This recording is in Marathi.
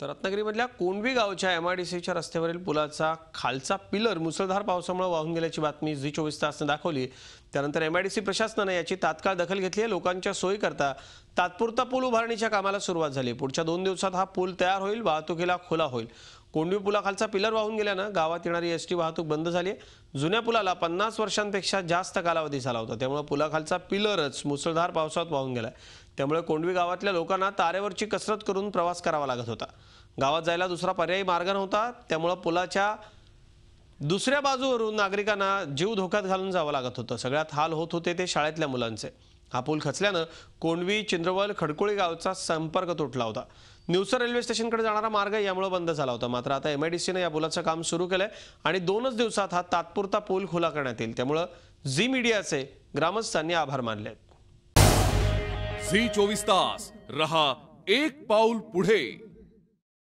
तर रत्नागिरीमधल्या कोंडवी गावच्या एम आय डी सीच्या रस्त्यावरील पुलाचा खालचा पिलर मुसळधार पावसामुळे वाहून गेल्याची बातमी झी चोवीस तासनं दाखवली त्यानंतर एम आय डी सी प्रशासनानं याची तात्काळ दखल घेतली आहे लोकांच्या सोयीकरता तात्पुरता पूल उभारणीच्या कामाला सुरुवात झाली पुढच्या दोन दिवसात हा पूल तयार होईल वाहतुकीला खुला होईल कोंडवी पुलाखालचा पिलर वाहून गेल्यानं गावात येणारी एस टी वाहतूक बंद झाली आहे जुन्या पुलाला पन्नास वर्षांपेक्षा जास्त कालावधी झाला होता त्यामुळे पुलाखालचा पिलरच मुसळधार पावसात वाहून गेला त्यामुळे कोंडवी गावातल्या लोकांना तारेवरची कसरत करून प्रवास करावा लागत होता गावात जायला दुसरा पर्यायी मार्ग नव्हता त्यामुळं पुलाच्या दुसऱ्या बाजूवरून नागरिकांना जीव धोक्यात घालून जावं लागत होतं सगळ्यात हाल होत होते ते शाळेतल्या मुलांचे हा पूल खचल्यानं कोंडवी चिंद्रवल खडकोळी गावचा संपर्क तुटला होता निवसर रेल्वे स्टेशनकडे जाणारा मार्ग यामुळे बंद झाला होता मात्र आता एम आय डी या पुलाचं काम सुरू केलंय आणि दोनच दिवसात हा तात्पुरता पूल खुला करण्यात येईल त्यामुळं झी मीडियाचे ग्रामस्थांनी आभार मानले झी चोवीस तास रहा एक पाऊल पुढे